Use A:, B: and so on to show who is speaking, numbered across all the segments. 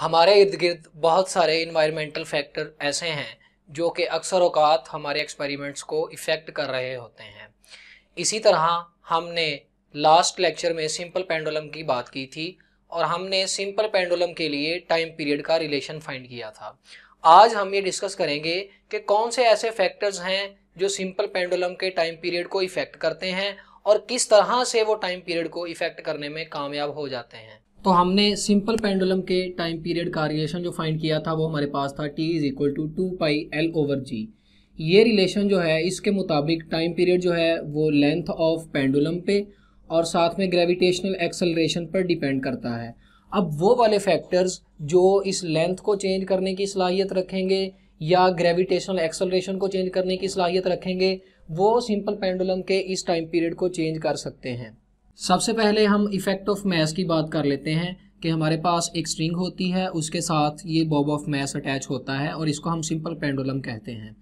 A: हमारे इर्द गिर्द बहुत सारे इन्वायरमेंटल फैक्टर ऐसे हैं जो कि अक्सर अवकात हमारे एक्सपेरिमेंट्स को इफ़ेक्ट कर रहे होते हैं इसी तरह हमने लास्ट लेक्चर में सिंपल पेंडुलम की बात की थी और हमने सिंपल पेंडुलम के लिए टाइम पीरियड का रिलेशन फाइंड किया था आज हम ये डिस्कस करेंगे कि कौन से ऐसे फैक्टर्स हैं जो सिंपल पेंडुलम के टाइम पीरियड को इफ़ेक्ट करते हैं और किस तरह से वो टाइम पीरियड को इफ़ेक्ट करने में कामयाब हो जाते हैं तो हमने सिंपल पेंडुलम के टाइम पीरियड का रिलेशन जो फाइंड किया था वो हमारे पास था T is equal to two pi L over G ये रिलेशन जो है इसके मुताबिक टाइम पीरियड जो है वो लेंथ ऑफ पेंडुलम पे और साथ में ग्रेविटेशनल एक्सेलरेशन पर डिपेंड करता है अब वो वाले फैक्टर्स जो इस लेंथ को चेंज करने की सलाहियत रखेंगे या ग्रेविटेशनल एक्सेलरेशन को चेंज करने की सलाहियत रखेंगे वो सिंपल पेंडुलम के इस टाइम पीरियड को चेंज कर सकते हैं सबसे पहले हम इफ़ेक्ट ऑफ मैस की बात कर लेते हैं कि हमारे पास एक स्ट्रिंग होती है उसके साथ ये बॉब ऑफ मैस अटैच होता है और इसको हम सिंपल पेंडुलम कहते हैं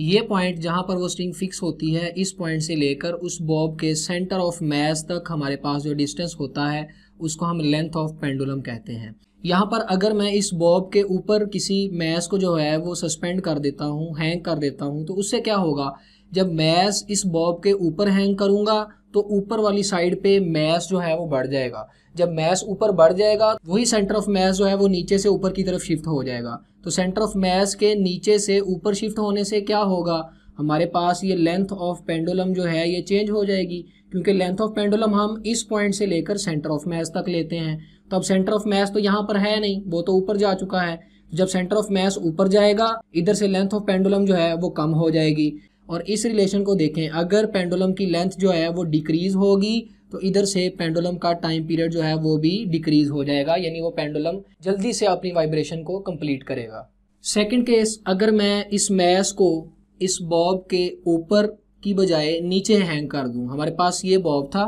A: ये पॉइंट जहाँ पर वो स्ट्रिंग फिक्स होती है इस पॉइंट से लेकर उस बॉब के सेंटर ऑफ मैस तक हमारे पास जो डिस्टेंस होता है उसको हम लेंथ ऑफ पेंडुलम कहते हैं यहाँ पर अगर मैं इस बॉब के ऊपर किसी मैस को जो है वो सस्पेंड कर देता हूँ हैंग कर देता हूँ तो उससे क्या होगा जब मैस इस बॉब के ऊपर हैंग करूँगा तो ऊपर वाली साइड पे मैस जो है वो बढ़ जाएगा जब मैस ऊपर बढ़ जाएगा वही सेंटर ऑफ मैस जो है वो नीचे से ऊपर की तरफ शिफ्ट हो जाएगा तो सेंटर ऑफ मैस के नीचे से ऊपर शिफ्ट होने से क्या होगा हमारे पास ये लेंथ ऑफ पेंडुलम जो है ये चेंज हो जाएगी क्योंकि लेंथ ऑफ पेंडुलम हम इस पॉइंट से लेकर सेंटर ऑफ मैस तक लेते हैं तो अब सेंटर ऑफ मैस तो यहाँ पर है नहीं वो तो ऊपर जा चुका है जब सेंटर ऑफ मैस ऊपर जाएगा इधर से लेंथ ऑफ पेंडुलम जो है वो कम हो जाएगी और इस रिलेशन को देखें अगर पेंडुलम की लेंथ जो है वो डिक्रीज़ होगी तो इधर से पेंडुलम का टाइम पीरियड जो है वो भी डिक्रीज़ हो जाएगा यानी वो पेंडुलम जल्दी से अपनी वाइब्रेशन को कंप्लीट करेगा सेकंड केस अगर मैं इस मैस को इस बॉब के ऊपर की बजाय नीचे हैंग कर दूँ हमारे पास ये बॉब था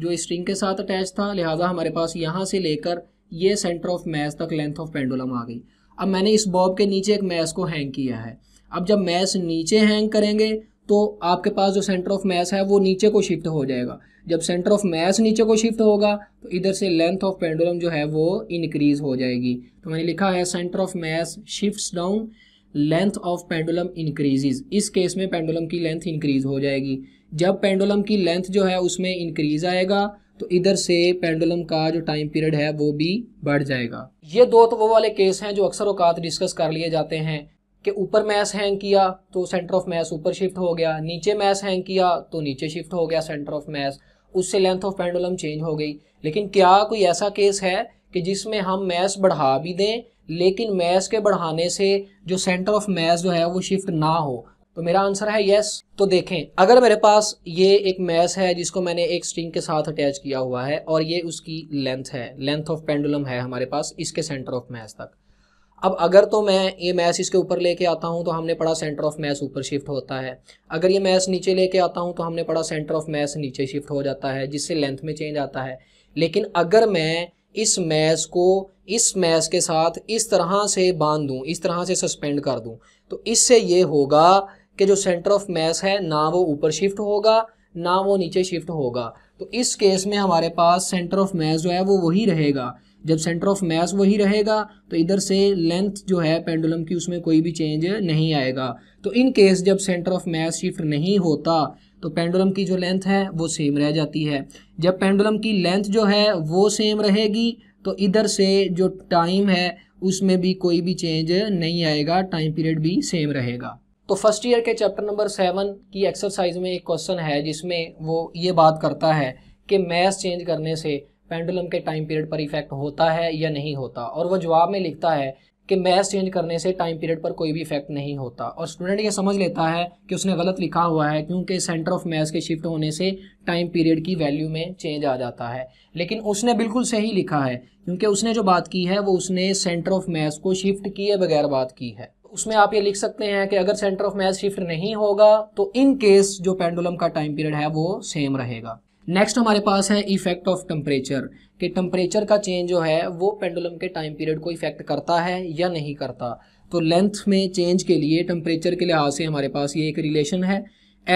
A: जो स्ट्रिंग के साथ अटैच था लिहाजा हमारे पास यहाँ से लेकर ये सेंटर ऑफ मैस तक लेंथ ऑफ पेंडुलम आ गई अब मैंने इस बॉब के नीचे एक मैस को हैंग किया है अब जब मैस नीचे हैंग करेंगे तो आपके पास जो सेंटर ऑफ मैस है वो नीचे को शिफ्ट हो जाएगा जब सेंटर ऑफ मैस नीचे को शिफ्ट होगा तो इधर से लेंथ ऑफ पेंडुलम जो है वो इंक्रीज हो जाएगी तो मैंने लिखा है centre of mass shift down length of pendulum increases इस केस में पेंडुलम की लेंथ इंक्रीज हो जाएगी जब पेंडुलम की लेंथ जो है उसमें इंक्रीज आएगा तो इधर से पेंडुलम का जो टाइम पीरियड है वो भी बढ़ जाएगा ये दो तो वो वाले केस हैं जो अक्सर अवकात डिस्कस कर लिए जाते हैं कि ऊपर मैस हैंग किया तो सेंटर ऑफ मैस ऊपर शिफ्ट हो गया नीचे मैस हैंग किया तो नीचे शिफ्ट हो गया सेंटर ऑफ मैस उससे लेंथ ऑफ पेंडुलम चेंज हो गई लेकिन क्या कोई ऐसा केस है कि जिसमें हम मैस बढ़ा भी दें लेकिन मैस के बढ़ाने से जो सेंटर ऑफ मैस जो है वो शिफ्ट ना हो तो मेरा आंसर है यस तो देखें अगर मेरे पास ये एक मैस है जिसको मैंने एक स्ट्रिंग के साथ अटैच किया हुआ है और ये उसकी लेंथ है लेंथ ऑफ पेंडुलम है हमारे पास इसके सेंटर ऑफ मैस तक अब अगर तो मैं ये मैस इसके ऊपर लेके आता हूँ तो हमने पढ़ा सेंटर ऑफ मैथ ऊपर शिफ्ट होता है अगर ये मैथ नीचे लेके आता हूँ तो हमने पढ़ा सेंटर ऑफ मैथ नीचे शिफ्ट हो जाता है जिससे लेंथ में चेंज आता है लेकिन अगर मैं इस मैस को इस मैथ के साथ इस तरह से बांध दूँ इस तरह से सस्पेंड कर दूँ तो इससे ये होगा कि जो सेंटर ऑफ मैथ है ना वो ऊपर शिफ्ट होगा ना वो नीचे शिफ्ट होगा तो इस केस में हमारे पास सेंटर ऑफ मैथ जो है वो वही रहेगा जब सेंटर ऑफ मैस वही रहेगा तो इधर से लेंथ जो है पेंडुलम की उसमें कोई भी चेंज नहीं आएगा तो इन केस जब सेंटर ऑफ मैस शिफ्ट नहीं होता तो पेंडुलम की जो लेंथ है वो सेम रह जाती है जब पेंडुलम की लेंथ जो है वो सेम रहेगी तो इधर से जो टाइम है उसमें भी कोई भी चेंज नहीं आएगा टाइम पीरियड भी सेम रहेगा तो फर्स्ट ईयर के चैप्टर नंबर सेवन की एक्सरसाइज में एक क्वेश्चन है जिसमें वो ये बात करता है कि मैथ चेंज करने से पेंडुलम के टाइम पीरियड पर इफेक्ट होता है या नहीं होता और वह जवाब में लिखता है कि मैथ चेंज करने से टाइम पीरियड पर कोई भी इफेक्ट नहीं होता और स्टूडेंट ये समझ लेता है कि उसने गलत लिखा हुआ है क्योंकि सेंटर ऑफ मैथ के शिफ्ट होने से टाइम पीरियड की वैल्यू में चेंज आ जाता है लेकिन उसने बिल्कुल सही लिखा है क्योंकि उसने जो बात की है वो उसने सेंटर ऑफ मैथ को शिफ्ट किए बगैर बात की है उसमें आप ये लिख सकते हैं कि अगर सेंटर ऑफ मैथ शिफ्ट नहीं होगा तो इन केस जो पेंडुलम का टाइम पीरियड है वो सेम रहेगा नेक्स्ट हमारे पास है इफेक्ट ऑफ टम्परेचर कि टम्परेचर का चेंज जो है वो पेंडुलम के टाइम पीरियड को इफेक्ट करता है या नहीं करता तो लेंथ में चेंज के लिए टम्परेचर के लिहाज से हमारे पास ये एक रिलेशन है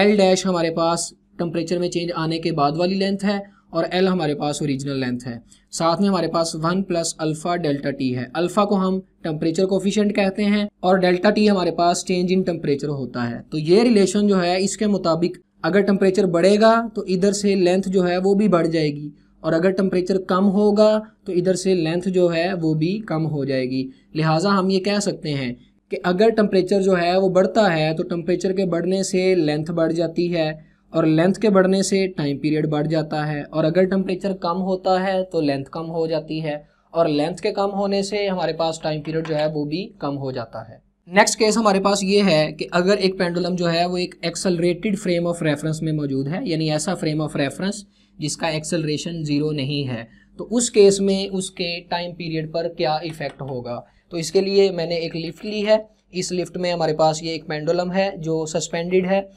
A: एल डैश हमारे पास टम्परेचर में चेंज आने के बाद वाली लेंथ है और एल हमारे पास ओरिजिनल लेंथ है साथ में हमारे पास one plus alpha delta T है अल्फ़ा को हम टेम्परेचर कोफिशेंट कहते हैं और डेल्टा टी हमारे पास चेंज इन टेम्परेचर होता है तो ये रिलेशन जो है इसके मुताबिक अगर टम्परेचर बढ़ेगा तो इधर से लेंथ जो है वो भी बढ़ जाएगी और अगर टम्परेचर कम होगा तो इधर से लेंथ जो है वो भी कम हो जाएगी लिहाजा हम ये कह सकते हैं कि अगर टेम्परेचर जो है वो बढ़ता है तो टेम्परेचर के बढ़ने से लेंथ बढ़ जाती है और लेंथ के बढ़ने से टाइम पीरियड बढ़ जाता है और अगर टेम्परेचर कम होता है तो लेंथ कम हो जाती है और लेंथ के कम होने से हमारे पास टाइम पीरियड जो है वो भी कम हो जाता है नेक्स्ट केस हमारे पास ये है कि अगर एक पेंडुलम जो है वो एक एक्सलरेटेड फ्रेम ऑफ रेफरेंस में मौजूद है यानी ऐसा फ्रेम ऑफ रेफरेंस जिसका एक्सलरेशन ज़ीरो नहीं है तो उस केस में उसके टाइम पीरियड पर क्या इफ़ेक्ट होगा तो इसके लिए मैंने एक लिफ्ट ली है इस लिफ्ट में हमारे पास ये एक पेंडुलम है जो सस्पेंडेड है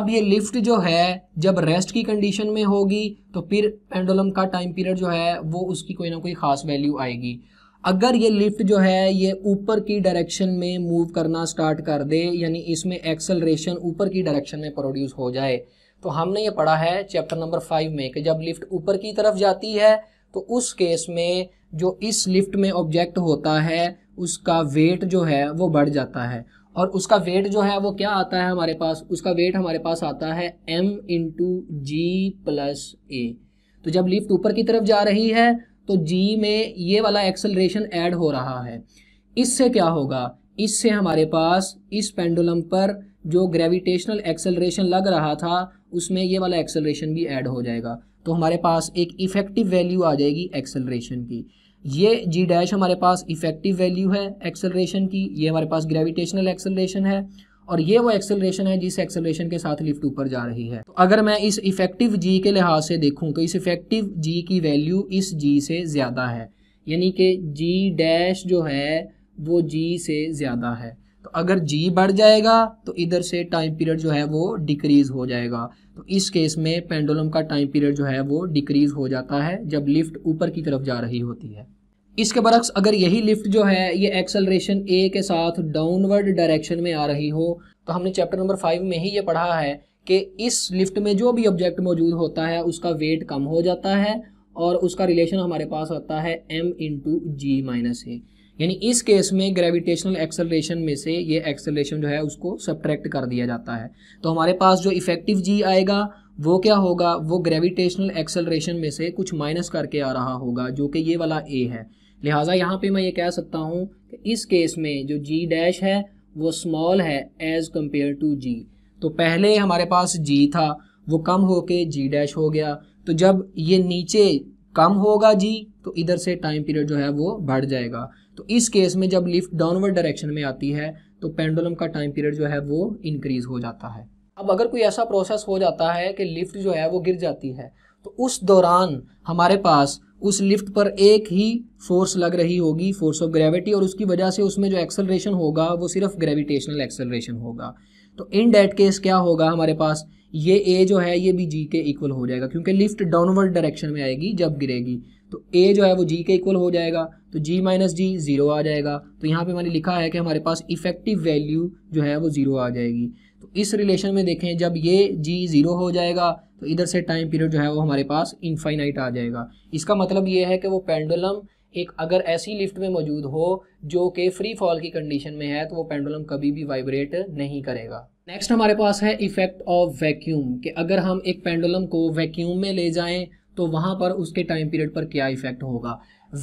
A: अब ये लिफ्ट जो है जब रेस्ट की कंडीशन में होगी तो फिर पेंडुलम का टाइम पीरियड जो है वो उसकी कोई ना कोई ख़ास वैल्यू आएगी अगर ये लिफ्ट जो है ये ऊपर की डायरेक्शन में मूव करना स्टार्ट कर दे यानी इसमें एक्सलरेशन ऊपर की डायरेक्शन में प्रोड्यूस हो जाए तो हमने ये पढ़ा है चैप्टर नंबर फाइव में कि जब लिफ्ट ऊपर की तरफ जाती है तो उस केस में जो इस लिफ्ट में ऑब्जेक्ट होता है उसका वेट जो है वो बढ़ जाता है और उसका वेट जो है वो क्या आता है हमारे पास उसका वेट हमारे पास आता है M into G plus A तो जब लिफ्ट ऊपर की तरफ जा रही है तो जी में ये वाला एक्सेलरेशन ऐड हो रहा है इससे क्या होगा इससे हमारे पास इस पेंडुलम पर जो ग्रेविटेशनल एक्सेलरेशन लग रहा था उसमें ये वाला एक्सेलरेशन भी ऐड हो जाएगा तो हमारे पास एक इफ़ेक्टिव वैल्यू आ जाएगी एक्सेलरेशन की ये जी डैश हमारे पास इफ़ेक्टिव वैल्यू है एक्सेलरेशन की ये हमारे पास ग्रेविटेशनल एक्सेलरेशन है और ये वो एक्सेलरेशन है जिस एक्सेलरेशन के साथ लिफ्ट ऊपर जा रही है तो अगर मैं इस इफेक्टिव जी के लिहाज से देखूँ तो इस इफेक्टिव जी की वैल्यू इस जी से ज़्यादा है यानी कि जी डैश जो है वो जी से ज़्यादा है तो अगर जी बढ़ जाएगा तो इधर से टाइम पीरियड जो है वो डिक्रीज़ हो जाएगा तो इस केस में पेंडुलम का टाइम पीरियड जो है वो डिक्रीज़ हो जाता है जब लिफ्ट ऊपर की तरफ जा रही होती है इसके बरक्स अगर यही लिफ्ट जो है ये एक्सलरेशन ए के साथ डाउनवर्ड डायरेक्शन में आ रही हो तो हमने चैप्टर नंबर फाइव में ही ये पढ़ा है कि इस लिफ्ट में जो भी ऑब्जेक्ट मौजूद होता है उसका वेट कम हो जाता है और उसका रिलेशन हमारे पास आता है M into G minus A यानी इस केस में ग्रेविटेशनल एक्सेलरेशन में से ये एक्सेलरेशन जो है उसको सब्ट्रैक्ट कर दिया जाता है तो हमारे पास जो इफेक्टिव जी आएगा वो क्या होगा वो ग्रेविटेशनल एक्सेलरेशन में से कुछ माइनस करके आ रहा होगा जो कि ये वाला ए है लिहाजा यहाँ पे मैं ये कह सकता हूँ कि इस केस में जो जी डैश है वो स्मॉल है एज़ कम्पेयर टू जी तो पहले हमारे पास जी था वो कम हो के जी डैश हो गया तो जब ये नीचे कम होगा जी तो इधर से टाइम पीरियड जो है वो बढ़ जाएगा तो इस केस में जब लिफ्ट डाउनवर्ड डायरेक्शन में आती है तो पेंडुलम का टाइम पीरियड जो है वो इंक्रीज़ हो जाता है अब अगर कोई ऐसा प्रोसेस हो जाता है कि लिफ्ट जो है वो गिर जाती है तो उस दौरान हमारे पास उस लिफ्ट पर एक ही फोर्स लग रही होगी फोर्स ऑफ ग्रेविटी और उसकी वजह से उसमें जो एक्सेलरेशन होगा वो सिर्फ ग्रेविटेशनल एक्सेलरेशन होगा तो इन डेट केस क्या होगा हमारे पास ये ए जो है ये भी जी के इक्वल हो जाएगा क्योंकि लिफ्ट डाउनवर्ड डायरेक्शन में आएगी जब गिरेगी तो ए जो है वो जी के इक्वल हो जाएगा तो जी माइनस जी ज़ीरो आ जाएगा तो यहाँ पे मैंने लिखा है कि हमारे पास इफेक्टिव वैल्यू जो है वो ज़ीरो आ जाएगी तो इस रिलेशन में देखें जब ये जी ज़ीरो हो जाएगा तो इधर से टाइम पीरियड जो है वो हमारे पास इनफाइनाइट आ जाएगा इसका मतलब ये है कि वो पेंडुलम एक अगर ऐसी लिफ्ट में मौजूद हो जो कि फ्री फॉल की कंडीशन में है तो वो पेंडुलम कभी भी वाइब्रेट नहीं करेगा नेक्स्ट हमारे पास है इफेक्ट ऑफ वैक्यूम कि अगर हम एक पेंडुलम को वैक्यूम में ले जाएं तो वहाँ पर उसके टाइम पीरियड पर क्या इफेक्ट होगा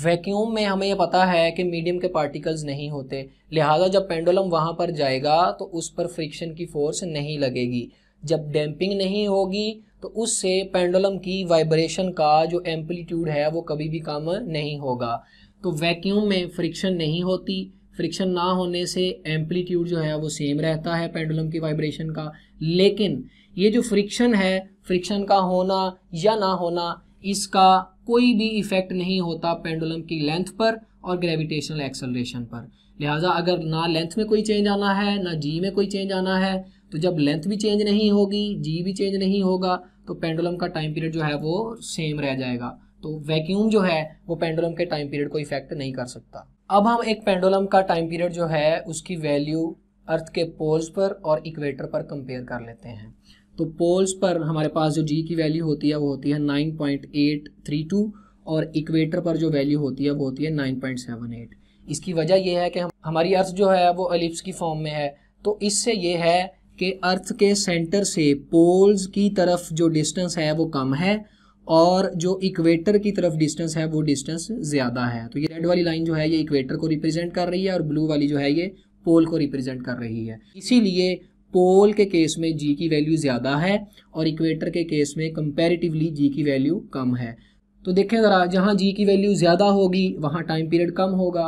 A: वैक्यूम में हमें यह पता है कि मीडियम के पार्टिकल्स नहीं होते लिहाजा जब पेंडुलम वहाँ पर जाएगा तो उस पर फ्रिक्शन की फोर्स नहीं लगेगी जब डैम्पिंग नहीं होगी तो उससे पेंडुलम की वाइब्रेशन का जो एम्पलीट्यूड है वो कभी भी कम नहीं होगा तो वैक्यूम में फ्रिक्शन नहीं होती फ्रिक्शन ना होने से एम्पलीट्यूड जो है वो सेम रहता है पेंडुलम की वाइब्रेशन का लेकिन ये जो फ्रिक्शन है फ्रिक्शन का होना या ना होना इसका कोई भी इफ़ेक्ट नहीं होता पेंडुलम की लेंथ पर और ग्रेविटेशनल एक्सेलरेशन पर लिहाजा अगर ना लेंथ में कोई चेंज आना है ना जी में कोई चेंज आना है तो जब लेंथ भी चेंज नहीं होगी जी भी चेंज नहीं होगा तो पेंडुलम का टाइम पीरियड जो है वो सेम रह जाएगा तो वैक्यूम जो है वो पेंडुलम के टाइम पीरियड को इफेक्ट नहीं कर सकता अब हम एक पेंडुलम का टाइम पीरियड जो है उसकी वैल्यू अर्थ के पोल्स पर और इक्वेटर पर कंपेयर कर लेते हैं तो पोल्स पर हमारे पास जो जी की वैल्यू होती है वो होती है 9.832 और इक्वेटर पर जो वैल्यू होती है वो होती है 9.78 इसकी वजह यह है कि हम हमारी अर्थ जो है वो अलिप्स की फॉर्म में है तो इससे ये है कि अर्थ के सेंटर से पोल्स की तरफ जो डिस्टेंस है वो कम है और जो इक्वेटर की तरफ डिस्टेंस है वो डिस्टेंस ज़्यादा है तो ये रेड वाली लाइन जो है ये इक्वेटर को रिप्रेजेंट कर रही है और ब्लू वाली जो है ये पोल को रिप्रेजेंट कर रही है इसीलिए पोल के केस में जी की वैल्यू ज़्यादा है और इक्वेटर के केस में कंपेरेटिवली जी की वैल्यू कम है तो देखें ज़रा जहाँ जी की वैल्यू ज़्यादा होगी वहाँ टाइम पीरियड कम होगा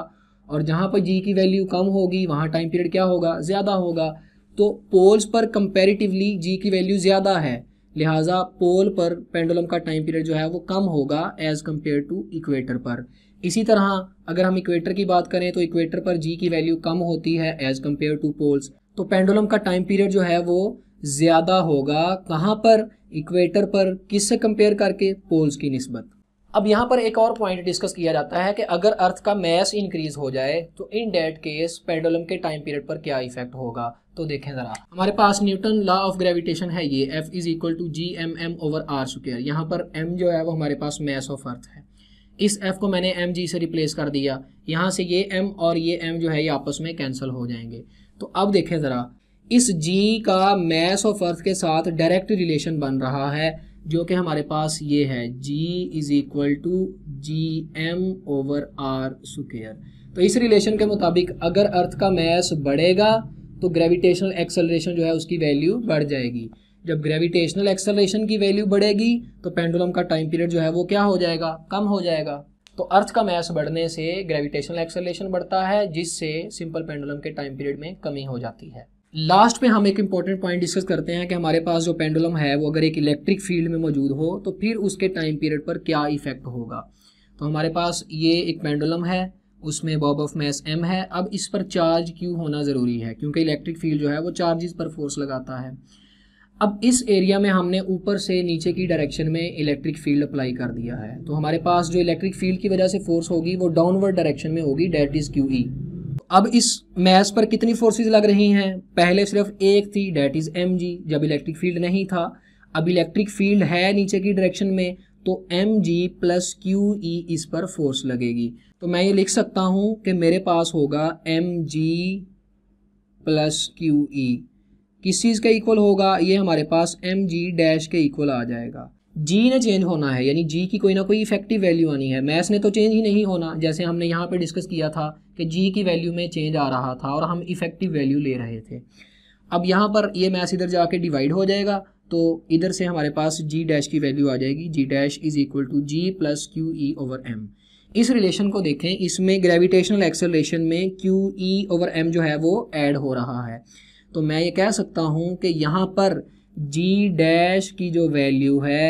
A: और जहाँ पर जी की वैल्यू कम होगी वहाँ टाइम पीरियड क्या होगा ज़्यादा होगा तो पोल्स पर कंपेरेटिवली जी की वैल्यू ज़्यादा है लिहाजा पोल पर पेंडुलम का टाइम पीरियड जो है वो कम होगा एज़ कम्पेयर टू इक्वेटर पर इसी तरह अगर हम इक्वेटर की बात करें तो इक्वेटर पर जी की वैल्यू कम होती है एज़ कम्पेयर टू पोल्स तो पेंडुलम का टाइम पीरियड जो है वो ज़्यादा होगा कहाँ पर इक्वेटर पर किससे कंपेयर करके पोल्स की नस्बत अब यहाँ पर एक और पॉइंट डिस्कस किया जाता है कि अगर अर्थ का मैस इंक्रीज हो जाए तो इन डेट केस पेंडुलम के टाइम पीरियड पर क्या इफेक्ट होगा तो देखें ज़रा हमारे पास न्यूटन लॉ ऑफ ग्रेविटेशन है ये F is equal to G M M over R square यहाँ पर एम जो है वो हमारे पास मैस ऑफ अर्थ है इस एफ़ को मैंने एम जी से रिप्लेस कर दिया यहाँ से ये एम और ये एम जो है ये आपस में कैंसिल हो जाएंगे तो अब देखें ज़रा इस जी का मैस ऑफ अर्थ के साथ डायरेक्ट रिलेशन बन रहा है जो कि हमारे पास ये है G is equal to G M over R square तो इस रिलेशन के मुताबिक अगर अर्थ का मैस बढ़ेगा तो ग्रेविटेशनल एक्सेलरेशन जो है उसकी वैल्यू बढ़ जाएगी जब ग्रेविटेशनल एक्सेलरेशन की वैल्यू बढ़ेगी तो पेंडुलम का टाइम पीरियड जो है वो क्या हो जाएगा कम हो जाएगा तो अर्थ का मैस बढ़ने से ग्रेविटेशनल एक्सेलरेशन बढ़ता है जिससे सिंपल पेंडुलम के टाइम पीरियड में कमी हो जाती है लास्ट में हम एक इंपॉर्टेंट पॉइंट डिस्कस करते हैं कि हमारे पास जो पेंडुलम है वो अगर एक इलेक्ट्रिक फील्ड में मौजूद हो तो फिर उसके टाइम पीरियड पर क्या इफेक्ट होगा तो हमारे पास ये एक पेंडुलम है उसमें बॉब ऑफ मैस एम है अब इस पर चार्ज क्यू होना ज़रूरी है क्योंकि इलेक्ट्रिक फील्ड जो है वो चार्जेस पर फोर्स लगाता है अब इस एरिया में हमने ऊपर से नीचे की डायरेक्शन में इलेक्ट्रिक फील्ड अप्लाई कर दिया है तो हमारे पास जो इलेक्ट्रिक फील्ड की वजह से फोर्स होगी वो डाउनवर्ड डायरेक्शन में होगी डेट इज़ क्यू ई अब इस मैस पर कितनी फोर्सेज लग रही हैं पहले सिर्फ एक थी डेट इज़ एम जी जब इलेक्ट्रिक फील्ड नहीं था अब इलेक्ट्रिक फील्ड है नीचे की डायरेक्शन में तो M G plus Q E इस पर फोर्स लगेगी तो मैं ये लिख सकता हूँ कि मेरे पास होगा M G plus Q E किस चीज़ का इक्वल होगा ये हमारे पास एम जी डैश के इक्वल आ जाएगा जी ने चेंज होना है यानी जी की कोई ना कोई इफेक्टिव वैल्यू आनी है मैथ्स ने तो चेंज ही नहीं होना जैसे हमने यहाँ पे डिस्कस किया था कि जी की वैल्यू में चेंज आ रहा था और हम इफेक्टिव वैल्यू ले रहे थे अब यहाँ पर ये मैथ्स इधर जाके डिवाइड हो जाएगा तो इधर से हमारे पास g डैश की वैल्यू आ जाएगी g dash is equal to G plus Q E over M इस रिलेशन को देखें इसमें ग्रेविटेशनल एक्सेलरेशन में क्यू ई ओवर एम जो है वो ऐड हो रहा है तो मैं ये कह सकता हूँ कि यहाँ पर g डैश की जो वैल्यू है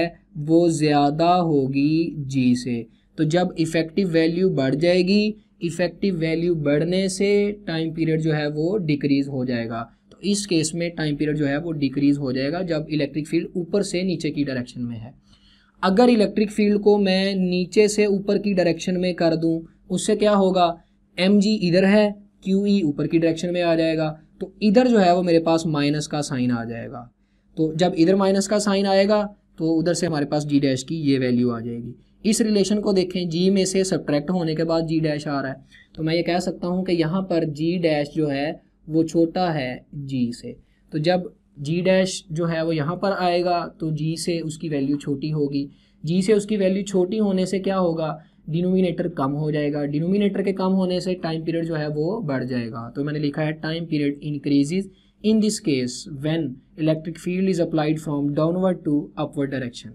A: वो ज़्यादा होगी g से तो जब इफ़ेक्टिव वैल्यू बढ़ जाएगी इफ़ेक्टिव वैल्यू बढ़ने से टाइम पीरियड जो है वो डिक्रीज़ हो जाएगा इस केस में टाइम पीरियड जो है वो डिक्रीज हो जाएगा जब इलेक्ट्रिक फील्ड ऊपर से नीचे की डायरेक्शन में है अगर इलेक्ट्रिक फील्ड को मैं नीचे से ऊपर की डायरेक्शन में कर दूं उससे क्या होगा एम जी इधर है क्यू ई e ऊपर की डायरेक्शन में आ जाएगा तो इधर जो है वो मेरे पास माइनस का साइन आ जाएगा तो जब इधर माइनस का साइन आएगा तो उधर से हमारे पास जी डैश की ये वैल्यू आ जाएगी इस रिलेशन को देखें जी में से सब्ट्रैक्ट होने के बाद जी डैश आ रहा है तो मैं ये कह सकता हूँ कि यहाँ पर जी डैश जो है वो छोटा है जी से तो जब जी डैश जो है वो यहाँ पर आएगा तो जी से उसकी वैल्यू छोटी होगी जी से उसकी वैल्यू छोटी होने से क्या होगा डिनोमिनेटर कम हो जाएगा डिनोमिनेटर के कम होने से टाइम पीरियड जो है वो बढ़ जाएगा तो मैंने लिखा है time period increases in this case when electric field is applied from downward to upward direction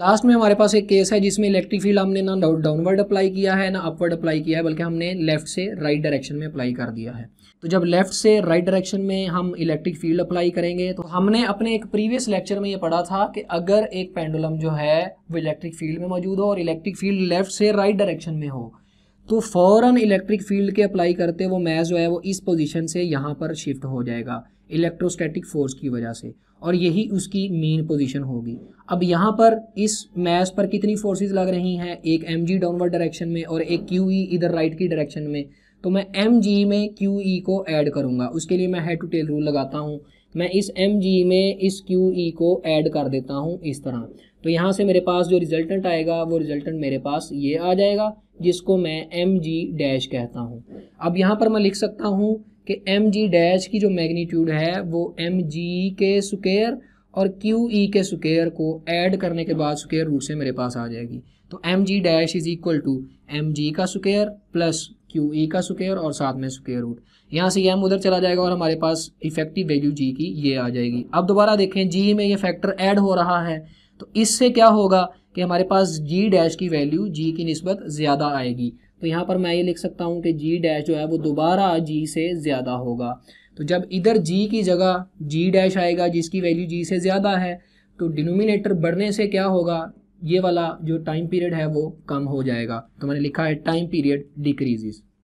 A: last में हमारे पास एक केस है जिसमें इलेक्ट्रिक फील्ड हमने ना डाउनवर्ड अप्लाई किया है ना अपवर्ड अप्लाई किया है बल्कि हमने लेफ्ट से राइट right डायरेक्शन में अप्लाई कर दिया है तो जब लेफ्ट से राइट right डायरेक्शन में हम इलेक्ट्रिक फील्ड अप्लाई करेंगे तो हमने अपने एक प्रीवियस लेक्चर में ये पढ़ा था कि अगर एक पेंडुलम जो है वो इलेक्ट्रिक फील्ड में मौजूद हो और इलेक्ट्रिक फील्ड लेफ्ट से राइट right डायरेक्शन में हो तो फ़ौरन इलेक्ट्रिक फील्ड के अप्लाई करते वो मैच जो है वो इस पोजिशन से यहाँ पर शिफ्ट हो जाएगा इलेक्ट्रोस्टैटिक फोर्स की वजह से और यही उसकी मेन पोजीशन होगी अब यहाँ पर इस मैस पर कितनी फोर्सेस लग रही हैं एक एम जी डाउनवर्ड डायरेक्शन में और एक क्यू ई इधर राइट की डायरेक्शन में तो मैं एम जी में क्यू ई को ऐड करूँगा उसके लिए मैं हेड टू टेल रूल लगाता हूँ मैं इस एम जी में इस क्यू ई को ऐड कर देता हूँ इस तरह तो यहाँ से मेरे पास जो रिजल्टेंट आएगा वो रिजल्टेंट मेरे पास ये आ जाएगा जिसको मैं एम जी डैश कहता हूँ अब यहाँ पर मैं लिख सकता हूँ कि एम जी डैश की जो मैग्नीट्यूड है वो एम जी के स्क्र और क्यू ई e के स्क्र को ऐड करने के बाद स्क्र रूट से मेरे पास आ जाएगी तो M G dash is equal to M G का स्क्र प्लस क्यू ई का स्क्र और साथ में स्क्र रूट यहाँ से एम उधर चला जाएगा और हमारे पास इफेक्टिव वैल्यू जी की ये आ जाएगी अब दोबारा देखें जी में ये फैक्टर ऐड हो रहा है तो इससे क्या होगा कि हमारे पास जी डैश की वैल्यू जी की नस्बत ज़्यादा आएगी तो यहाँ पर मैं ये लिख सकता हूँ कि जी डैश जो है वो दोबारा जी से ज़्यादा होगा तो जब इधर जी की जगह जी डैश आएगा जिसकी वैल्यू जी से ज़्यादा है तो डिनोमिनेटर बढ़ने से क्या होगा ये वाला जो टाइम पीरियड है वो कम हो जाएगा तो मैंने लिखा है टाइम पीरियड डिक्रीजेस